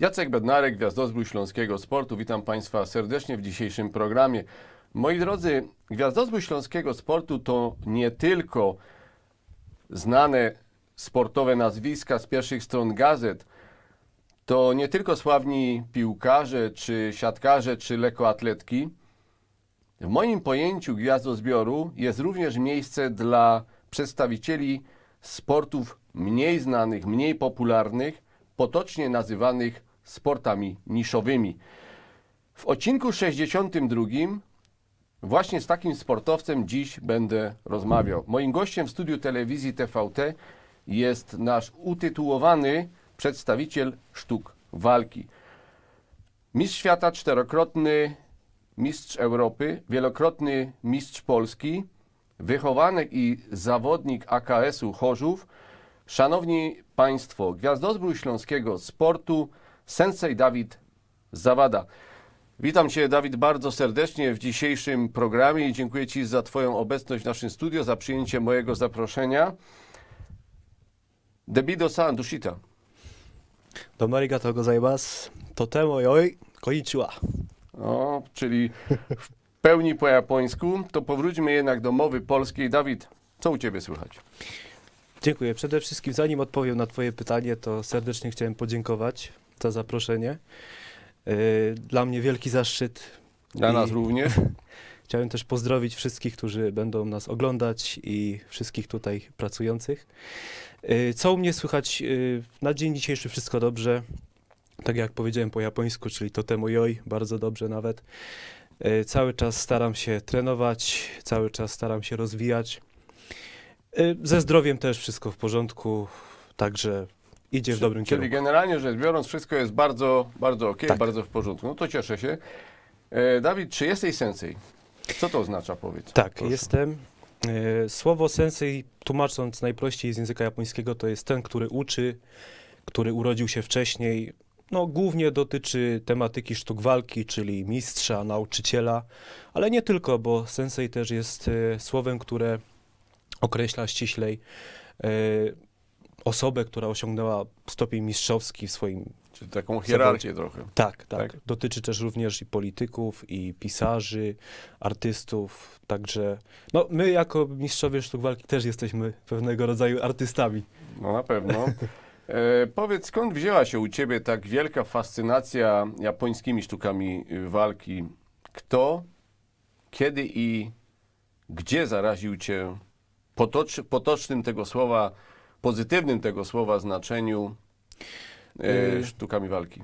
Jacek Bednarek, Gwiazdozbój Śląskiego Sportu. Witam Państwa serdecznie w dzisiejszym programie. Moi drodzy, Gwiazdozbój Śląskiego Sportu to nie tylko znane sportowe nazwiska z pierwszych stron gazet, to nie tylko sławni piłkarze, czy siatkarze, czy lekkoatletki. W moim pojęciu gwiazdozbioru jest również miejsce dla przedstawicieli sportów mniej znanych, mniej popularnych, potocznie nazywanych sportami niszowymi. W odcinku 62 właśnie z takim sportowcem dziś będę rozmawiał. Moim gościem w studiu telewizji TVT jest nasz utytułowany przedstawiciel sztuk walki. Mistrz świata czterokrotny, mistrz Europy, wielokrotny mistrz Polski, wychowanek i zawodnik AKS-u Chorzów. Szanowni Państwo, gwiazdozbrój śląskiego sportu, Sensei Dawid Zawada. Witam Cię, Dawid, bardzo serdecznie w dzisiejszym programie i dziękuję Ci za Twoją obecność w naszym studio, za przyjęcie mojego zaproszenia. Debido-san, dushita. Domo arigatou gozaimasu. Totemo yoi konnichiwa. O, czyli w pełni po japońsku. To powróćmy jednak do mowy polskiej. Dawid, co u Ciebie słychać? Dziękuję. Przede wszystkim, zanim odpowiem na Twoje pytanie, to serdecznie chciałem podziękować to zaproszenie. Y, dla mnie wielki zaszczyt. Dla nas również. Chciałem też pozdrowić wszystkich, którzy będą nas oglądać i wszystkich tutaj pracujących. Y, co u mnie słychać? Y, na dzień dzisiejszy wszystko dobrze. Tak jak powiedziałem po japońsku, czyli to temu joj, bardzo dobrze nawet. Cały czas staram się trenować, cały czas staram się rozwijać. Ze zdrowiem też wszystko w porządku, także idzie w czyli, dobrym kierunku. Czyli generalnie rzecz biorąc, wszystko jest bardzo, bardzo ok, tak. bardzo w porządku. No to cieszę się. E, Dawid, czy jesteś sensej? Co to oznacza, powiedz? Tak, proszę. jestem. E, słowo sensej, tłumacząc najprościej z języka japońskiego, to jest ten, który uczy, który urodził się wcześniej. No, głównie dotyczy tematyki sztuk walki, czyli mistrza, nauczyciela, ale nie tylko, bo sensej też jest e, słowem, które określa ściślej e, osobę, która osiągnęła stopień mistrzowski w swoim. Czyli tak, taką hierarchię trochę. Tak, tak, tak. Dotyczy też również i polityków, i pisarzy, artystów. Także no, my, jako mistrzowie sztuk walki, też jesteśmy pewnego rodzaju artystami. No na pewno. E, powiedz, skąd wzięła się u ciebie tak wielka fascynacja japońskimi sztukami y, walki? Kto, kiedy i gdzie zaraził cię potocz, potocznym tego słowa pozytywnym tego słowa znaczeniu e, y, sztukami walki?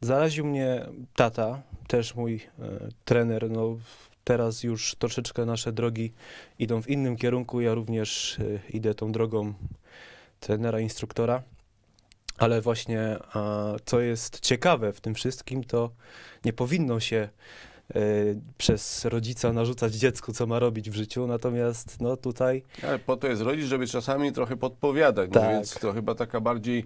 Zaraził mnie tata, też mój e, trener. No, teraz już troszeczkę nasze drogi idą w innym kierunku. Ja również e, idę tą drogą trenera, instruktora. Ale właśnie, a, co jest ciekawe w tym wszystkim, to nie powinno się Y, przez rodzica narzucać dziecku, co ma robić w życiu, natomiast no tutaj... Ale po to jest rodzic, żeby czasami trochę podpowiadać, no tak. no więc to chyba taka bardziej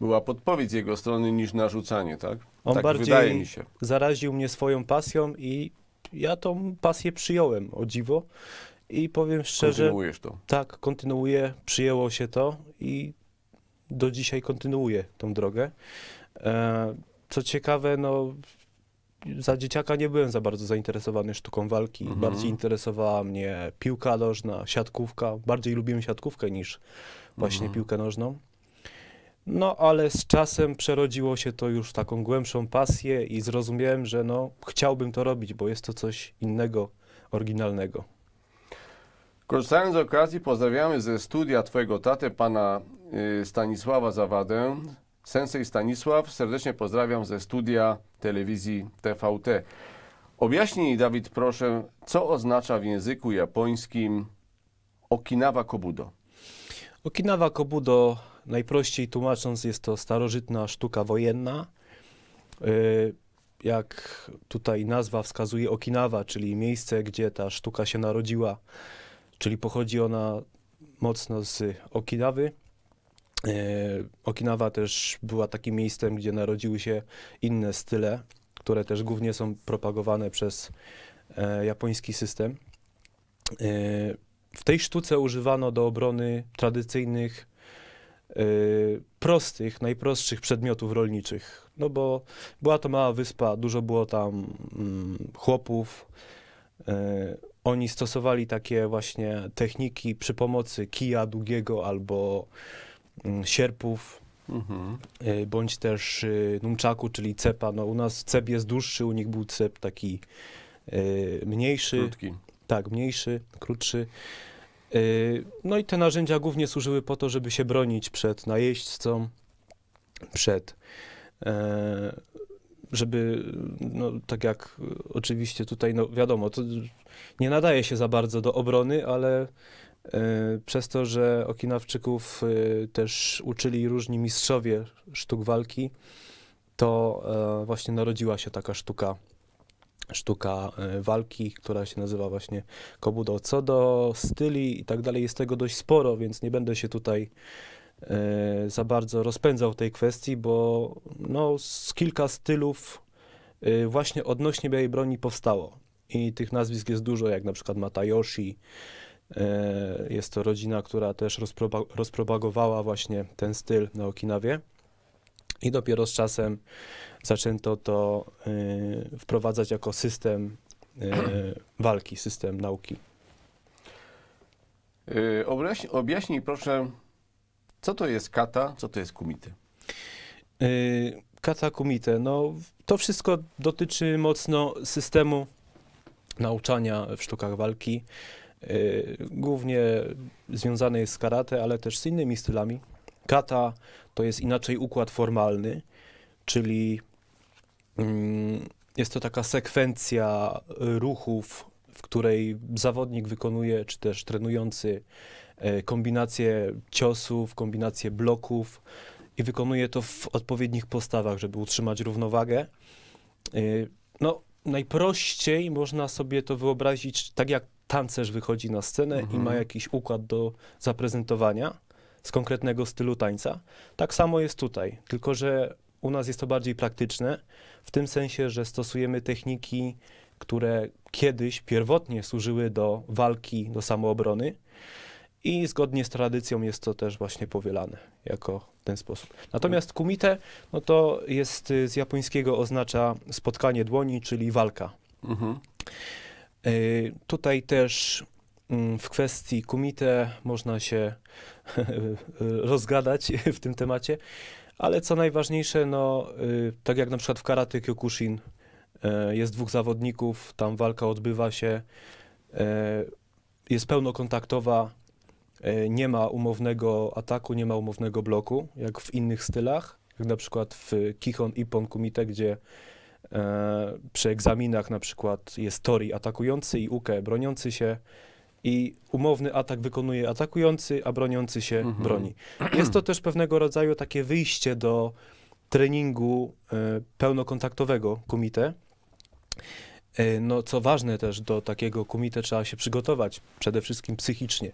była podpowiedź z jego strony niż narzucanie, tak? On tak bardziej wydaje mi się. zaraził mnie swoją pasją i ja tą pasję przyjąłem, o dziwo. I powiem szczerze... Kontynuujesz to. Tak, kontynuuję, przyjęło się to i do dzisiaj kontynuuję tą drogę. E, co ciekawe, no za dzieciaka nie byłem za bardzo zainteresowany sztuką walki. Mhm. Bardziej interesowała mnie piłka nożna, siatkówka. Bardziej lubiłem siatkówkę niż właśnie mhm. piłkę nożną. No ale z czasem przerodziło się to już w taką głębszą pasję i zrozumiałem, że no chciałbym to robić, bo jest to coś innego, oryginalnego. Korzystając z okazji pozdrawiamy ze studia Twojego tatę, pana y, Stanisława Zawadę, Sensei Stanisław. Serdecznie pozdrawiam ze studia telewizji TVT. Objaśnij, Dawid, proszę, co oznacza w języku japońskim Okinawa Kobudo? Okinawa Kobudo, najprościej tłumacząc, jest to starożytna sztuka wojenna. E, jak tutaj nazwa wskazuje, Okinawa, czyli miejsce, gdzie ta sztuka się narodziła, czyli pochodzi ona mocno z Okinawy. E, Okinawa też była takim miejscem, gdzie narodziły się inne style, które też głównie są propagowane przez e, japoński system. E, w tej sztuce używano do obrony tradycyjnych, prostych, najprostszych przedmiotów rolniczych. No bo była to mała wyspa, dużo było tam mm, chłopów. Oni stosowali takie właśnie techniki przy pomocy kija długiego albo Mm, sierpów, mhm. Y, bądź też y, numczaku, czyli cepa. No, u nas cep jest dłuższy, u nich był cep taki y, mniejszy. Krótki. Tak, mniejszy, krótszy. No i te narzędzia głównie służyły po to, żeby się bronić przed najeźdźcą, przed e, żeby, no tak jak oczywiście tutaj, no wiadomo, to nie nadaje się za bardzo do obrony, ale E, przez to, że Okinawczyków e, też uczyli różni mistrzowie sztuk walki, to e, właśnie narodziła się taka sztuka, sztuka walki, która się nazywa właśnie Kobudo. Co do styli i tak dalej, jest tego dość sporo, więc nie będę się tutaj za bardzo rozpędzał tej kwestii, bo no, z kilka stylów właśnie odnośnie białej broni powstało. I tych nazwisk jest dużo, jak na przykład Matayoshi, E, jest to rodzina, która też rozpropagowała właśnie ten styl na Okinawie. I dopiero z czasem zaczęto to e, wprowadzać jako system e, walki, system nauki. Objaśnij, objaśnij proszę, co to jest kata, co to jest kumite? Kata kumite, no to wszystko dotyczy mocno systemu nauczania w sztukach walki. Y, głównie związany jest z karate, ale też z innymi stylami. Kata to jest inaczej układ formalny, czyli mm, jest to taka sekwencja ruchów, w której zawodnik wykonuje, czy też trenujący e, kombinację ciosów, kombinację bloków i wykonuje to w odpowiednich postawach, żeby utrzymać równowagę. Y, no, najprościej można sobie to wyobrazić tak jak tancerz wychodzi na scenę mhm. i ma mhm. jakiś układ do zaprezentowania z konkretnego stylu tańca. Tak samo jest tutaj, tylko że u nas jest to bardziej praktyczne, w tym sensie, że stosujemy techniki, które kiedyś pierwotnie służyły do walki, do samoobrony. I zgodnie z tradycją jest to też właśnie powielane jako ten sposób. Natomiast kumite, no to jest y, z japońskiego oznacza spotkanie dłoni, czyli walka. Mhm. E, tutaj też mm, w kwestii kumite można się rozgadać w tym temacie, ale co najważniejsze, no, y, tak jak na przykład w karate Kyokushin e, jest dwóch zawodników, tam walka odbywa się, e, jest pełnokontaktowa, nie ma umownego ataku, nie ma umownego bloku, jak w innych stylach, jak na przykład w Kihon Ippon Kumite, gdzie E, przy egzaminach na przykład jest Tori atakujący i Uke broniący się i umowny atak wykonuje atakujący, a broniący się mhm. broni. Jest to też pewnego rodzaju takie wyjście do treningu e, pełnokontaktowego kumite. E, no, co ważne też, do takiego kumite trzeba się przygotować, przede wszystkim psychicznie,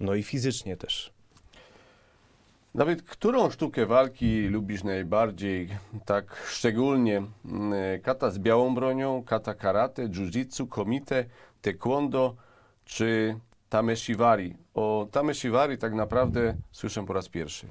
no i fizycznie też. Nawet którą sztukę walki lubisz najbardziej? Tak szczególnie mm, kata z białą bronią, kata karate, jiu-jitsu, komite, taekwondo czy tameshiwari? O tameshiwari tak naprawdę słyszę po raz pierwszy.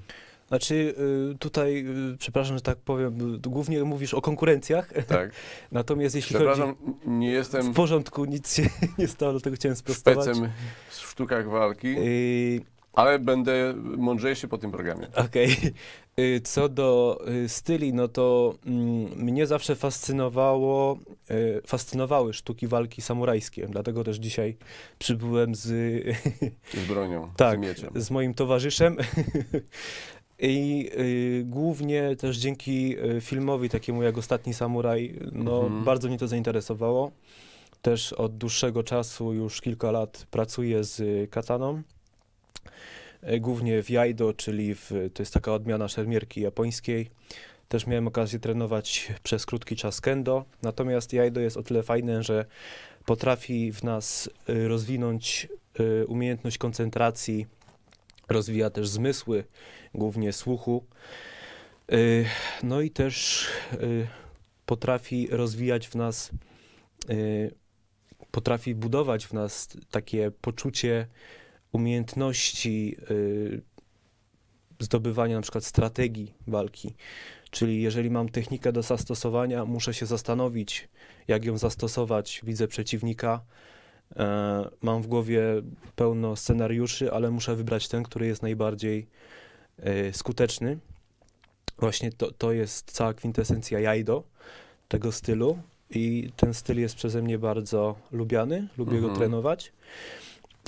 Znaczy y, tutaj, y, przepraszam, że tak powiem, y, głównie mówisz o konkurencjach. Tak. Natomiast jeśli przepraszam, chodzi... nie jestem... W porządku, nic się nie stało, dlatego chciałem sprostować. Specem w sztukach walki. Y ale będę mądrzejszy po tym programie. Okej. Okay. Co do y, styli, no to mm, mnie zawsze fascynowało, y, fascynowały sztuki walki samurajskie, dlatego też dzisiaj przybyłem z... Z bronią, tak, z mieczem. z moim towarzyszem. I y, głównie też dzięki filmowi takiemu jak Ostatni Samuraj, no mhm. bardzo mnie to zainteresowało. Też od dłuższego czasu, już kilka lat pracuję z kataną. E, głównie w Jaido, czyli w, to jest taka odmiana szermierki japońskiej. Też miałem okazję trenować przez krótki czas kendo, natomiast Jaido jest o tyle fajne, że potrafi w nas e, rozwinąć e, umiejętność koncentracji, rozwija też zmysły, głównie słuchu. No i też potrafi rozwijać w nas, potrafi budować w nas takie poczucie umiejętności y, zdobywania na przykład strategii walki. Czyli jeżeli mam technikę do zastosowania, muszę się zastanowić, jak ją zastosować. Widzę przeciwnika, e, mam w głowie pełno scenariuszy, ale muszę wybrać ten, który jest najbardziej e, skuteczny. Właśnie to, to jest cała kwintesencja jajdo tego stylu i ten styl jest przeze mnie bardzo lubiany, lubię mhm. go trenować.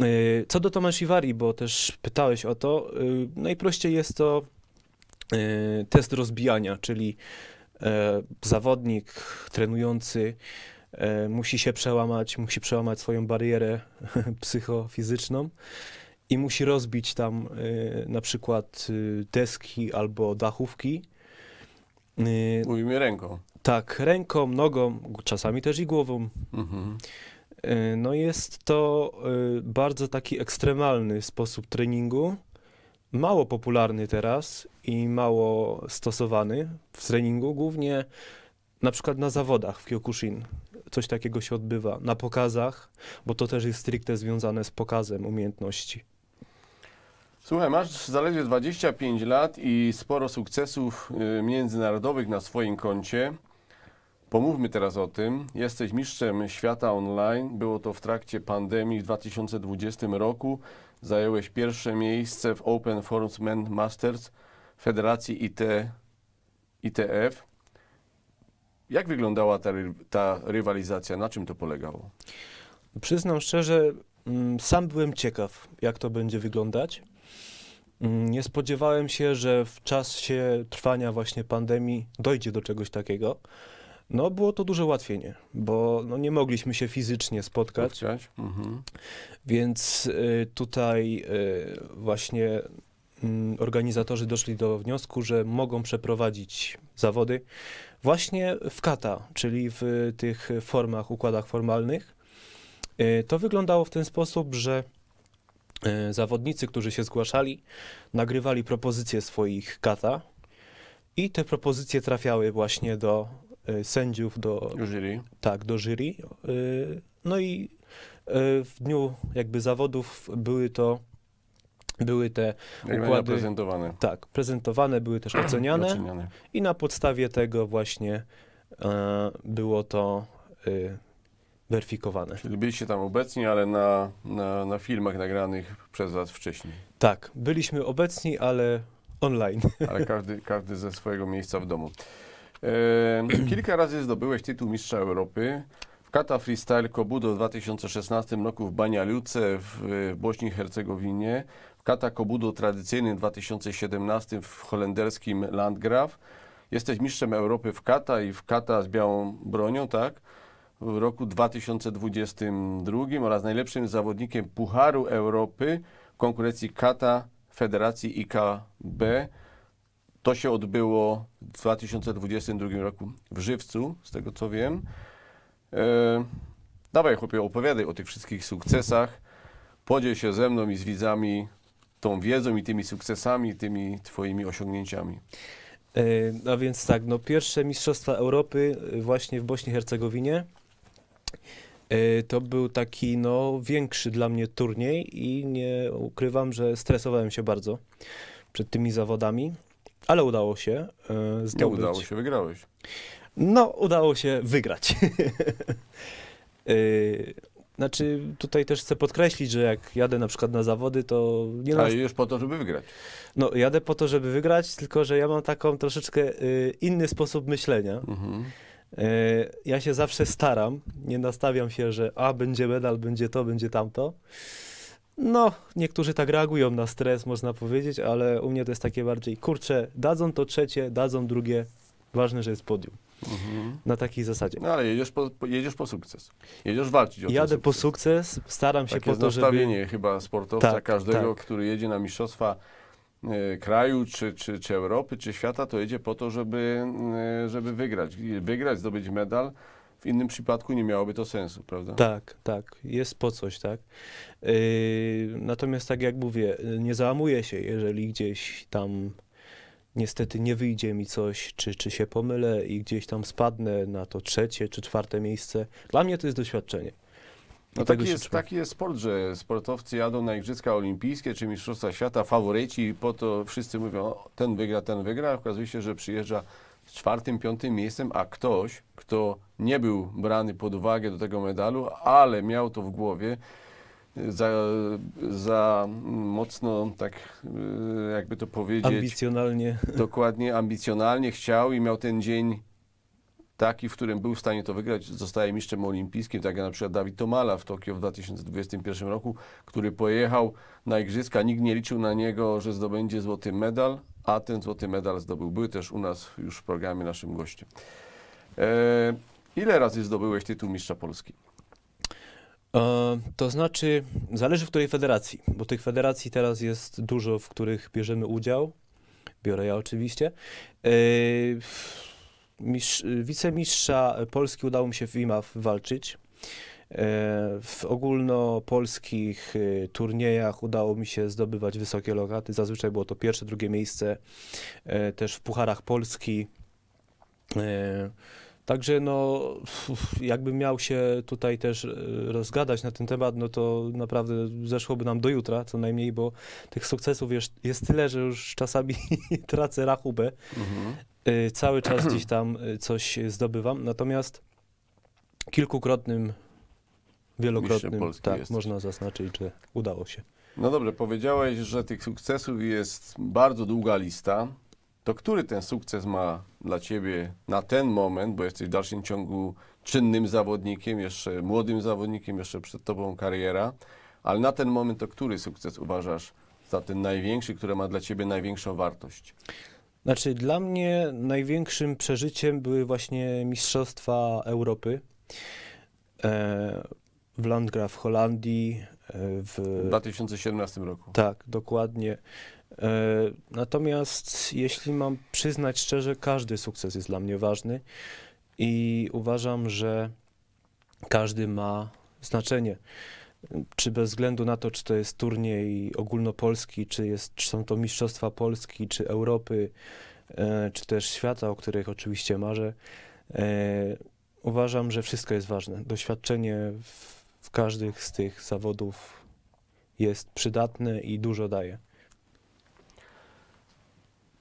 Y, co do Tomasz Iwari, bo też pytałeś o to, y, najprościej jest to y, test rozbijania, czyli e, zawodnik trenujący e, musi się przełamać, musi przełamać swoją barierę psychofizyczną i musi rozbić tam na przykład deski albo dachówki. Mówimy ręką. Tak, ręką, nogą, czasami też i głową. Mhm. E, no jest to e, bardzo taki ekstremalny sposób treningu, mało popularny teraz i mało stosowany w treningu, głównie na przykład na zawodach w Kyokushin. Coś takiego się odbywa na pokazach, bo to też jest stricte związane z pokazem umiejętności. Słuchaj, masz zaledwie 25 lat i sporo sukcesów e, międzynarodowych na swoim koncie. Pomówmy teraz o tym. Jesteś mistrzem świata online. Było to w trakcie pandemii w 2020 roku. Zająłeś pierwsze miejsce w Open Forums Men Masters Federacji IT, ITF. Jak wyglądała ta, ta rywalizacja? Na czym to polegało? Przyznam szczerze, mm, sam byłem ciekaw, jak to będzie wyglądać. Mm, nie spodziewałem się, że w czasie trwania właśnie pandemii dojdzie do czegoś takiego. No, było to duże ułatwienie, bo no, nie mogliśmy się fizycznie spotkać. Mhm. Więc y, tutaj y, właśnie y, organizatorzy doszli do wniosku, że mogą przeprowadzić zawody właśnie w kata, czyli w tych formach, układach formalnych. Y, to wyglądało w ten sposób, że y, zawodnicy, którzy się zgłaszali, nagrywali propozycje swoich kata i te propozycje trafiały właśnie do Y, sędziów do jury. Tak, do jury. Y, no i y, w dniu jakby zawodów były to były te układy prezentowane. Tak, prezentowane były też oceniane, oceniane. i na podstawie tego właśnie e, było to weryfikowane. Czyli byliście tam obecni, ale na, na, na filmach nagranych przez Was wcześniej. Tak, byliśmy obecni, ale online. Ale każdy, każdy ze swojego miejsca w domu. kilka razy zdobyłeś tytuł Mistrza Europy. W Kata Freestyle Kobudo w 2016 roku w Bania Luce w Bośni i Hercegowinie. W Kata Kobudo tradycyjnym w 2017 w holenderskim Landgraf. Jesteś mistrzem Europy w Kata i w Kata z białą bronią, tak? W roku 2022 oraz najlepszym zawodnikiem Pucharu Europy w konkurencji Kata Federacji IKB to się odbyło w 2022 roku w Żywcu, z tego co wiem. E, dawaj chłopie, opowiadaj o tych wszystkich sukcesach. Podziel się ze mną i z widzami tą wiedzą i tymi sukcesami, tymi twoimi osiągnięciami. E, a więc tak, no pierwsze Mistrzostwa Europy e, właśnie w Bośni i Hercegowinie. E, to był taki no, większy dla mnie turniej i nie ukrywam, że stresowałem się bardzo przed tymi zawodami ale udało się e, zdobyć. Nie no, udało się, wygrałeś. No, udało się wygrać. y, znaczy, tutaj też chcę podkreślić, że jak jadę na przykład na zawody, to nie Ale już po to, żeby wygrać. No, jadę po to, żeby wygrać, tylko że ja mam taką troszeczkę e, inny sposób myślenia. Mhm. E, ja się zawsze staram, nie nastawiam się, że a, będzie medal, będzie to, będzie tamto no, niektórzy tak reagują na stres, można powiedzieć, ale u mnie to jest takie bardziej, kurczę, dadzą to trzecie, dadzą drugie, ważne, że jest podium. Mhm. Na takiej zasadzie. No ale jedziesz po, jedziesz po sukces. Jedziesz walczyć o ten Jadę po sukces, staram się Takie po to, nastawienie chyba sportowca tak, każdego, tak. który jedzie na mistrzostwa y, kraju, czy, czy, czy Europy, czy świata, to jedzie po to, żeby, y, żeby wygrać. Wygrać, zdobyć medal, w innym przypadku nie miałoby to sensu, prawda? Tak, tak. Jest po coś, tak. Yy, natomiast tak jak mówię, nie załamuję się, jeżeli gdzieś tam niestety nie wyjdzie mi coś, czy, czy się pomylę i gdzieś tam spadnę na to trzecie czy czwarte miejsce. Dla mnie to jest doświadczenie. No taki, jest, taki jest sport, że sportowcy jadą na Igrzyska Olimpijskie czy Mistrzostwa Świata, faworyci i po to wszyscy mówią, ten wygra, ten wygra, a okazuje się, że przyjeżdża z czwartym, piątym miejscem, a ktoś, kto nie był brany pod uwagę do tego medalu, ale miał to w głowie, e, za, za mocno, tak e, jakby to powiedzieć. Ambicjonalnie. Dokładnie, ambicjonalnie chciał i miał ten dzień taki, w którym był w stanie to wygrać, zostaje mistrzem olimpijskim, tak jak na przykład Dawid Tomala w Tokio w 2021 roku, który pojechał na igrzyska, nikt nie liczył na niego, że zdobędzie złoty medal, a ten złoty medal zdobył. Był też u nas już w programie naszym gościem. E, ile razy zdobyłeś tytuł mistrza Polski? E, to znaczy, zależy w której federacji, bo tych federacji teraz jest dużo, w których bierzemy udział. Biorę ja oczywiście. E, mistrz, wicemistrza Polski udało mi się w IMAF walczyć. E, w ogólnopolskich e, turniejach udało mi się zdobywać wysokie lokaty. Zazwyczaj było to pierwsze, drugie miejsce e, też w Pucharach Polski. Także no, jakbym miał się tutaj też rozgadać na ten temat, no to naprawdę zeszłoby nam do jutra co najmniej, bo tych sukcesów jest, jest tyle, że już czasami tracę rachubę. Mhm. Cały czas gdzieś tam coś zdobywam. Natomiast kilkukrotnym wielokrotnym, tak, jest. można zaznaczyć, że udało się. No dobrze, powiedziałeś, że tych sukcesów jest bardzo długa lista. To który ten sukces ma dla ciebie na ten moment, bo jesteś w dalszym ciągu czynnym zawodnikiem, jeszcze młodym zawodnikiem, jeszcze przed tobą kariera, ale na ten moment to który sukces uważasz za ten największy, który ma dla ciebie największą wartość? Znaczy, dla mnie największym przeżyciem były właśnie Mistrzostwa Europy. E, w Landgraf w Holandii. E, w 2017 roku. Tak, dokładnie. E, natomiast jeśli mam przyznać szczerze, każdy sukces jest dla mnie ważny i uważam, że każdy ma znaczenie. Czy bez względu na to, czy to jest turniej ogólnopolski, czy, jest, czy są to Mistrzostwa Polski, czy Europy, e, czy też świata, o których oczywiście marzę, uważam, że wszystko jest ważne. Doświadczenie w każdych z tych zawodów jest przydatny i dużo daje.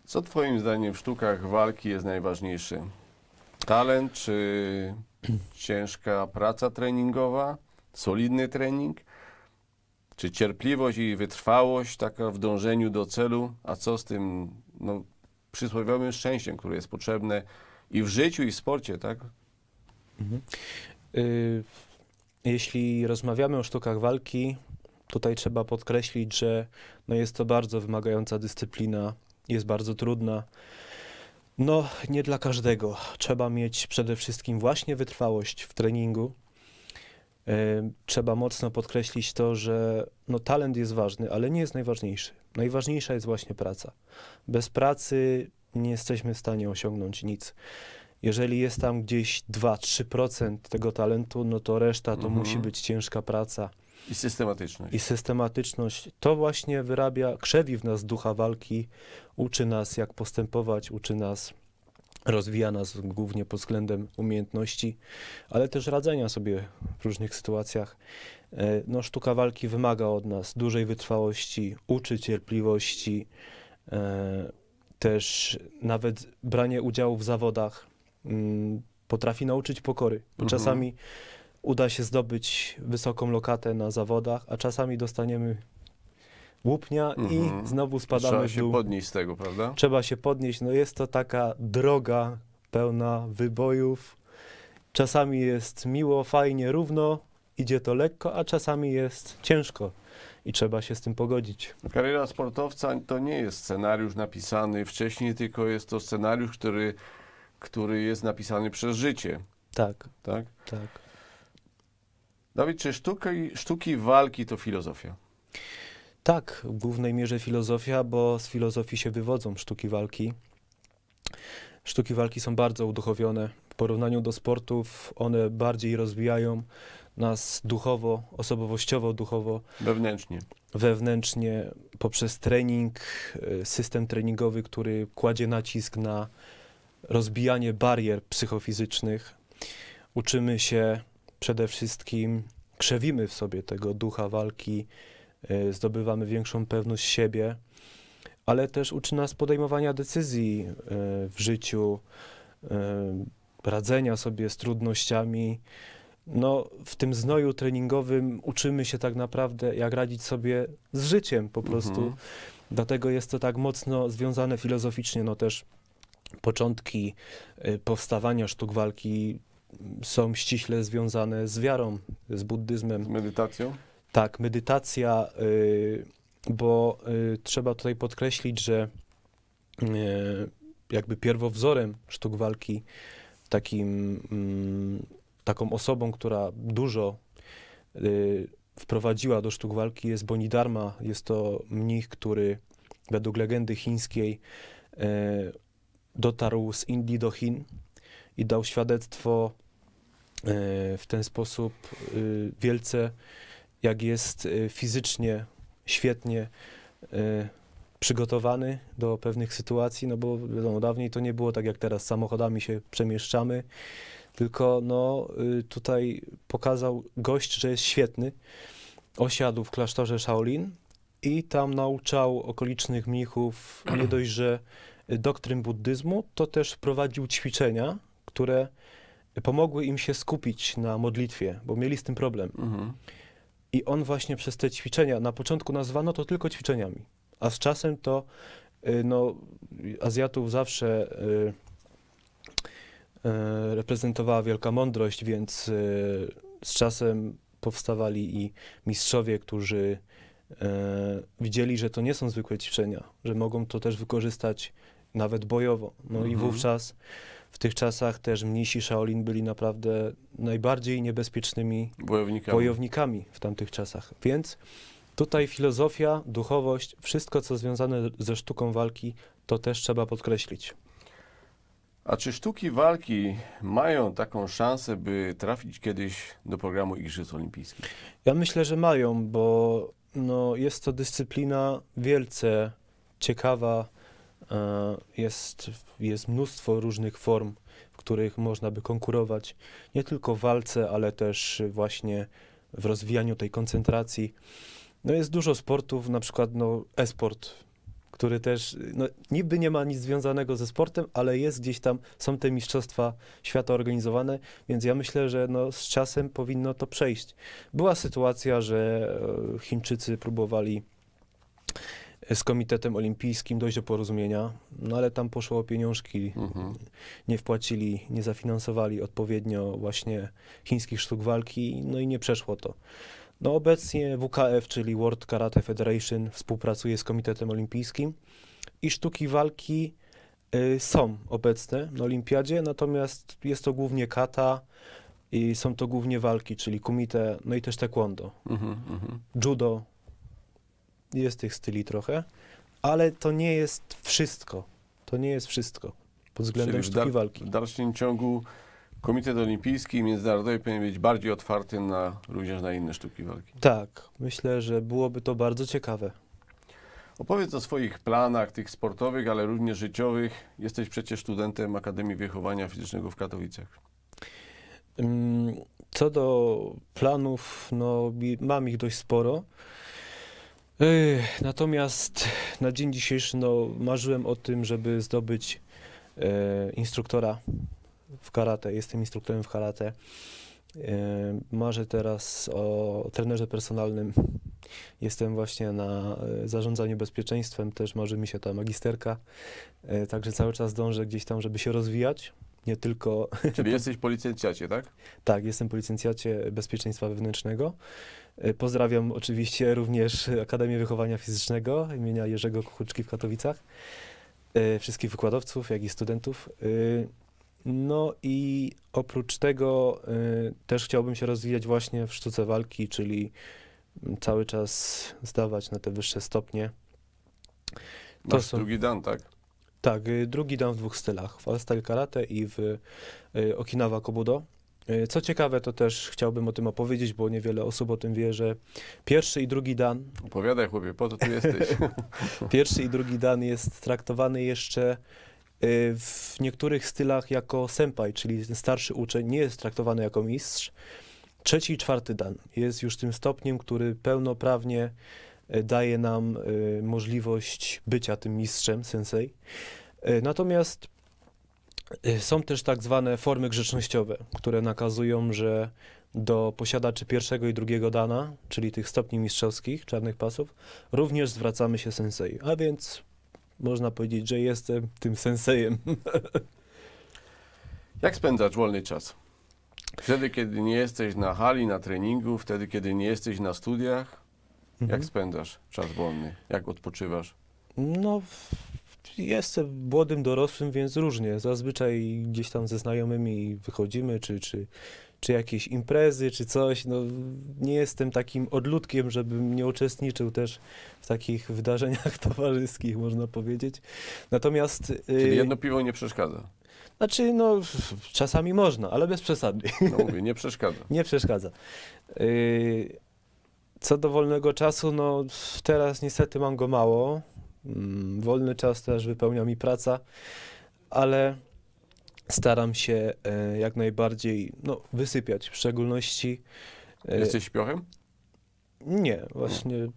Co Twoim zdaniem w sztukach walki jest najważniejszy? Talent czy ciężka praca treningowa, solidny trening? Czy cierpliwość i wytrwałość taka w dążeniu do celu? A co z tym no, przysłowiowym szczęściem, które jest potrzebne i w życiu, i w sporcie, tak? Mhm. Y jeśli rozmawiamy o sztukach walki, tutaj trzeba podkreślić, że no jest to bardzo wymagająca dyscyplina, jest bardzo trudna. No, nie dla każdego. Trzeba mieć przede wszystkim właśnie wytrwałość w treningu. E, trzeba mocno podkreślić to, że no, talent jest ważny, ale nie jest najważniejszy. Najważniejsza jest właśnie praca. Bez pracy nie jesteśmy w stanie osiągnąć nic. Jeżeli jest tam gdzieś 2-3% tego talentu, no to reszta to mhm. musi być ciężka praca. I systematyczność. I systematyczność. To właśnie wyrabia, krzewi w nas ducha walki, uczy nas, jak postępować, uczy nas, rozwija nas głównie pod względem umiejętności, ale też radzenia sobie w różnych sytuacjach. E, no, sztuka walki wymaga od nas dużej wytrwałości, uczy cierpliwości, e, też nawet branie udziału w zawodach Mm, potrafi nauczyć pokory. Bo mhm. czasami uda się zdobyć wysoką lokatę na zawodach, a czasami dostaniemy łupnia i mhm. znowu spadamy Trzeba w dół. Trzeba się podnieść z tego, prawda? Trzeba się podnieść. No jest to taka droga pełna wybojów. Czasami jest miło, fajnie, równo, idzie to lekko, a czasami jest ciężko i trzeba się z tym pogodzić. Kariera sportowca to nie jest scenariusz napisany wcześniej, tylko jest to scenariusz, który który jest napisany przez życie. Tak. Tak? Tak. Dawid, czy sztuki, sztuki walki to filozofia? Tak, w głównej mierze filozofia, bo z filozofii się wywodzą sztuki walki. Sztuki walki są bardzo uduchowione. W porównaniu do sportów one bardziej rozwijają nas duchowo, osobowościowo, duchowo. Wewnętrznie. Wewnętrznie poprzez trening, y, system treningowy, który kładzie nacisk na rozbijanie barier psychofizycznych. Uczymy się przede wszystkim, krzewimy w sobie tego ducha walki, e, zdobywamy większą pewność siebie, ale też uczy nas podejmowania decyzji e, w życiu, e, radzenia sobie z trudnościami. No, w tym znoju treningowym uczymy się tak naprawdę, jak radzić sobie z życiem po prostu. Mhm. Dlatego jest to tak mocno związane filozoficznie, no też początki y, powstawania sztuk walki są ściśle związane z wiarą, z buddyzmem. Z medytacją? Tak, medytacja, y, bo y, trzeba tutaj podkreślić, że jakby pierwowzorem sztuk walki, takim, mm, taką osobą, która dużo wprowadziła do sztuk walki jest Bonidharma. Jest to mnich, który według legendy chińskiej dotarł z Indii do Chin i dał świadectwo e, w ten sposób e, wielce, jak jest e, fizycznie świetnie przygotowany do pewnych sytuacji, no bo wiadomo, dawniej to nie było tak jak teraz, samochodami się przemieszczamy, tylko no, tutaj pokazał gość, że jest świetny. Osiadł w klasztorze Shaolin i tam nauczał okolicznych mnichów nie dość, że doktryn buddyzmu, to też prowadził ćwiczenia, które pomogły im się skupić na modlitwie, bo mieli z tym problem. Mhm. I on właśnie przez te ćwiczenia, na początku nazwano to tylko ćwiczeniami, a z czasem to y, no, Azjatów zawsze y, y, reprezentowała wielka mądrość, więc y, z czasem powstawali i mistrzowie, którzy y, widzieli, że to nie są zwykłe ćwiczenia, że mogą to też wykorzystać nawet bojowo. No mhm. i wówczas w tych czasach też mnisi Shaolin byli naprawdę najbardziej niebezpiecznymi bojownikami. bojownikami w tamtych czasach. Więc tutaj filozofia, duchowość, wszystko co związane ze sztuką walki, to też trzeba podkreślić. A czy sztuki walki mają taką szansę, by trafić kiedyś do programu Igrzysk Olimpijskich? Ja myślę, że mają, bo no, jest to dyscyplina wielce ciekawa, E, jest, jest mnóstwo różnych form, w których można by konkurować, nie tylko w walce, ale też właśnie w rozwijaniu tej koncentracji. No jest dużo sportów, na przykład no, e-sport, który też no, niby nie ma nic związanego ze sportem, ale jest gdzieś tam, są te mistrzostwa świata organizowane, więc ja myślę, że no, z czasem powinno to przejść. Była sytuacja, że e, Chińczycy próbowali z Komitetem Olimpijskim dojść do porozumienia, no ale tam poszło o pieniążki. Mhm. Nie wpłacili, nie zafinansowali odpowiednio właśnie chińskich sztuk walki, no i nie przeszło to. No obecnie WKF, czyli World Karate Federation, współpracuje z Komitetem Olimpijskim i sztuki walki y, są obecne na olimpiadzie, natomiast jest to głównie kata, i są to głównie walki, czyli kumite, no i też taekwondo, mm judo, jest tych styli trochę, ale to nie jest wszystko. To nie jest wszystko pod względem Czyli sztuki w walki. W dalszym ciągu Komitet Olimpijski i Międzynarodowy powinien być bardziej otwarty na również na inne sztuki walki. Tak, myślę, że byłoby to bardzo ciekawe. Opowiedz o swoich planach, tych sportowych, ale również życiowych. Jesteś przecież studentem Akademii Wychowania Fizycznego w Katowicach. Mm, co do planów, no, mam ich dość sporo. Natomiast na dzień dzisiejszy no, marzyłem o tym, żeby zdobyć e, instruktora w karate. Jestem instruktorem w karate. E, marzę teraz o trenerze personalnym. Jestem właśnie na e, zarządzaniu bezpieczeństwem, też marzy mi się ta magisterka. E, także cały czas dążę gdzieś tam, żeby się rozwijać nie tylko... Czyli jesteś po licencjacie, tak? Tak, jestem po licencjacie bezpieczeństwa wewnętrznego. Y, pozdrawiam oczywiście również Akademię Wychowania Fizycznego imienia Jerzego Kuchuczki w Katowicach. Y, wszystkich wykładowców, jak i studentów. Y, no i oprócz tego też chciałbym się rozwijać właśnie w sztuce walki, czyli mm, cały czas zdawać na te wyższe stopnie. To Masz są... drugi dan, tak? Tak, y, drugi dan w dwóch stylach, w All Style Karate i w y, Okinawa Kobudo. Y, co ciekawe, to też chciałbym o tym opowiedzieć, bo niewiele osób o tym wie, że pierwszy i drugi dan... Opowiadaj chłopie, po co tu jesteś? pierwszy i drugi dan jest traktowany jeszcze w niektórych stylach jako senpai, czyli starszy uczeń, nie jest traktowany jako mistrz. Trzeci i czwarty dan jest już tym stopniem, który pełnoprawnie E, daje nam e, możliwość bycia tym mistrzem, sensei. E, natomiast są też tak zwane formy grzecznościowe, które nakazują, że do posiadaczy pierwszego i drugiego dana, czyli tych stopni mistrzowskich, czarnych pasów, również zwracamy się sensei. A więc można powiedzieć, że jestem tym sensejem. Jak spędzasz wolny czas? Wtedy, kiedy nie jesteś na hali, na treningu, wtedy, kiedy nie jesteś na studiach? Jak mhm. spędzasz czas wolny? Jak odpoczywasz? No, jestem młodym dorosłym, więc różnie. Zazwyczaj gdzieś tam ze znajomymi wychodzimy, czy, czy, czy jakieś imprezy, czy coś. No, nie jestem takim odludkiem, żebym nie uczestniczył też w takich wydarzeniach towarzyskich, można powiedzieć. Natomiast... Y, Czyli jedno piwo nie przeszkadza? Znaczy, no, czasami można, ale bez przesady. No mówię, nie przeszkadza. nie przeszkadza. Yy, co do wolnego czasu, no teraz niestety mam go mało. Mm, wolny czas też wypełnia mi praca, ale staram się e, jak najbardziej no, wysypiać, w szczególności. E, Jesteś śpiochem? Nie, właśnie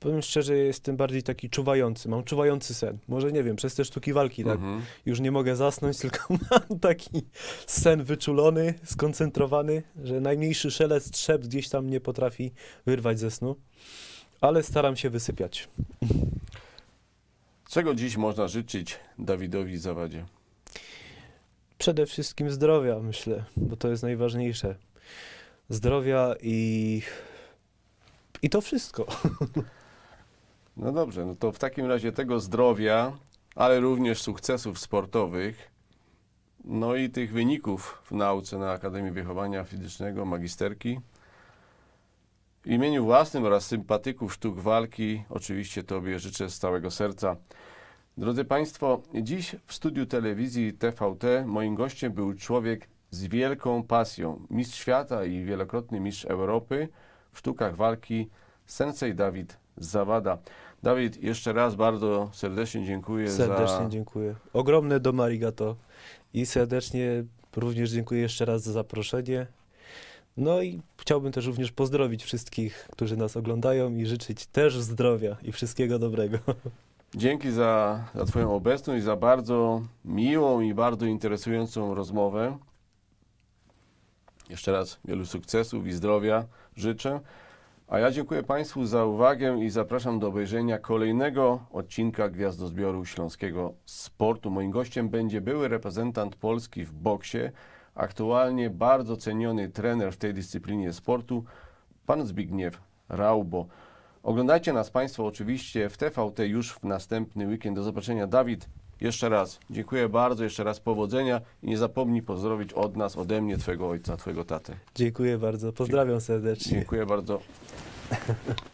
powiem szczerze, jestem bardziej taki czuwający, mam czuwający sen. Może nie wiem, przez te sztuki walki, tak? Mhm. Już nie mogę zasnąć, tylko mam taki sen wyczulony, skoncentrowany, że najmniejszy szelest, szept gdzieś tam nie potrafi wyrwać ze snu, ale staram się wysypiać. Czego dziś można życzyć Dawidowi Zawadzie? Przede wszystkim zdrowia, myślę, bo to jest najważniejsze. Zdrowia i i to wszystko. No dobrze, no to w takim razie tego zdrowia, ale również sukcesów sportowych, no i tych wyników w nauce na Akademii Wychowania Fizycznego, magisterki. W imieniu własnym oraz sympatyków sztuk walki, oczywiście Tobie życzę z całego serca. Drodzy Państwo, dziś w studiu telewizji TVT moim gościem był człowiek z wielką pasją, mistrz świata i wielokrotny mistrz Europy, w sztukach walki sensei Dawid Zawada. Dawid, jeszcze raz bardzo serdecznie dziękuję Serdecznie za... dziękuję. Ogromne do Marigato i serdecznie również dziękuję jeszcze raz za zaproszenie. No i chciałbym też również pozdrowić wszystkich, którzy nas oglądają i życzyć też zdrowia i wszystkiego dobrego. Dzięki za, za Twoją obecność, za bardzo miłą i bardzo interesującą rozmowę. Jeszcze raz wielu sukcesów i zdrowia życzę. A ja dziękuję Państwu za uwagę i zapraszam do obejrzenia kolejnego odcinka Gwiazdozbioru Śląskiego Sportu. Moim gościem będzie były reprezentant Polski w boksie, aktualnie bardzo ceniony trener w tej dyscyplinie sportu, pan Zbigniew Raubo. Oglądajcie nas Państwo oczywiście w TVT już w następny weekend. Do zobaczenia, Dawid. Jeszcze raz dziękuję bardzo, jeszcze raz powodzenia i nie zapomnij pozdrowić od nas, ode mnie, Twojego ojca, Twojego taty. Dziękuję bardzo, pozdrawiam serdecznie. Dziękuję bardzo.